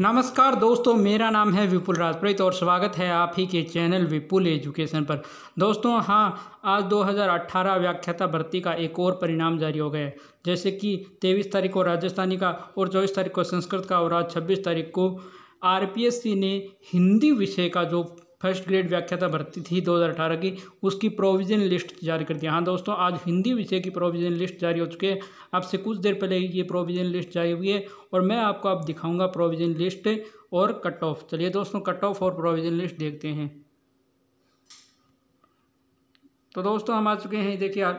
नमस्कार दोस्तों मेरा नाम है विपुल राजप्रीत और स्वागत है आप ही के चैनल विपुल एजुकेशन पर दोस्तों हाँ आज 2018 व्याख्याता भर्ती का एक और परिणाम जारी हो गया है जैसे कि 23 तारीख को राजस्थानी का और 24 तारीख को संस्कृत का और आज 26 तारीख को आरपीएससी ने हिंदी विषय का जो फर्स्ट ग्रेड व्याख्याता भर्ती थी 2018 की उसकी प्रोविज़न लिस्ट जारी कर दिया हाँ दोस्तों आज हिंदी विषय की प्रोविज़न लिस्ट जारी हो चुकी है आपसे कुछ देर पहले ये प्रोविज़न लिस्ट जारी हुई है और मैं आपको अब दिखाऊंगा प्रोविज़न लिस्ट और कट ऑफ चलिए दोस्तों कट ऑफ और प्रोविज़न लिस्ट देखते हैं तो दोस्तों हम आ चुके हैं देखिए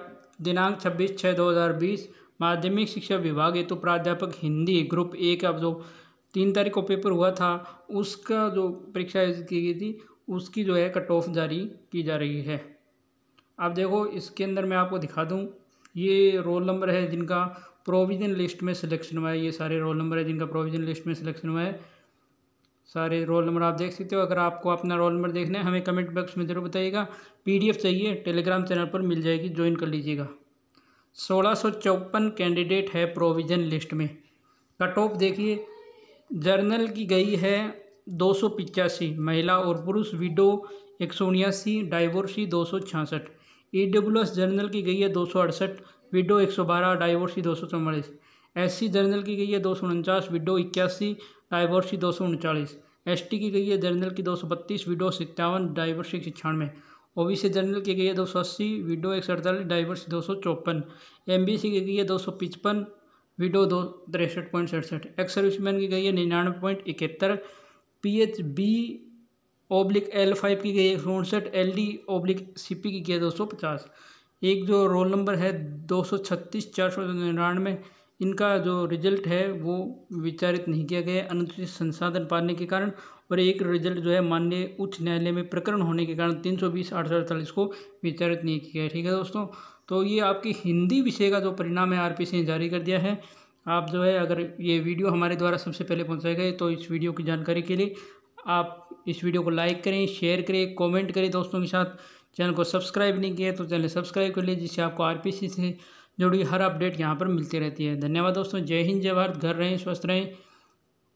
दिनांक छब्बीस छः दो हज़ार बीस माध्यमिक शिक्षा विभाग हेतु तो प्राध्यापक हिंदी ग्रुप ए का जो तीन तारीख को पेपर हुआ था उसका जो परीक्षा की गई थी उसकी जो है कट ऑफ जारी की जा रही है आप देखो इसके अंदर मैं आपको दिखा दूँ ये रोल नंबर है जिनका प्रोविज़न लिस्ट में सिलेक्शन हुआ है ये सारे रोल नंबर है जिनका प्रोविज़न लिस्ट में सिलेक्शन हुआ है सारे रोल नंबर आप देख सकते हो अगर आपको अपना रोल नंबर देखना है हमें कमेंट बॉक्स में ज़रूर बताइएगा पीडीएफ चाहिए टेलीग्राम चैनल पर मिल जाएगी ज्वाइन कर लीजिएगा सोलह सौ चौपन कैंडिडेट है प्रोविज़न लिस्ट में कट ऑफ देखिए जर्नल की गई है दो सौ पिचासी महिला और पुरुष विडो एक सौ उन्यासी डाइवोर्सी दो सौ छियासठ ई डब्ल्यू एस जर्नल की गई है दो सौ अड़सठ विडो एक सौ बारह डाइवोर्सी दो सौ चौवालीस एस सी जर्नल की गई है दो सौ उनचास विडो इक्यासी डाइवोर्सी दो सौ उनचालीस एस टी की गई है जर्नल की दो सौ बत्तीस विडो सत्तावन डाइवर्सी एक सौ छियानवे ओ बी सी जर्नल की गई है दो सौ अस्सी विडो एक सौ अड़तालीस डाइवर्सी दो सौ चौपन एम बी सी की गई है दो सौ पचपन विडो दो तिरसठ पॉइंट सड़सठ एक्स सर्विसमैन की गई है निन्यानवे पॉइंट इकहत्तर P H B oblique L five की गई एक सौ उनसठ L D oblique C P की गई दो सौ पचास एक जो रोल नंबर है दो सौ छत्तीस चार सौ निन्यानवे इनका जो रिजल्ट है वो विचारित नहीं किया गया अनुसूचित संसाधन पाने के कारण और एक रिजल्ट जो है माननीय उच्च न्यायालय में प्रकरण होने के कारण तीन सौ बीस आठ सौ अड़तालीस को विचारित नहीं किया गया ठीक है दोस्तों तो ये आपकी हिंदी विषय का जो परिणाम है आरपीसी ने जारी कर दिया है आप जो है अगर ये वीडियो हमारे द्वारा सबसे पहले पहुँचाए गए तो इस वीडियो की जानकारी के लिए आप इस वीडियो को लाइक करें शेयर करें कमेंट करें दोस्तों के साथ चैनल को सब्सक्राइब नहीं किया तो चैनल सब्सक्राइब कर लें जिससे आपको आरपीसी से जुड़ी हर अपडेट यहाँ पर मिलती रहती है धन्यवाद दोस्तों जय हिंद जय भारत घर रहें स्वस्थ रहें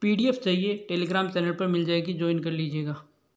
पीडीएफ चाहिए टेलीग्राम चैनल पर मिल जाएगी ज्वाइन कर लीजिएगा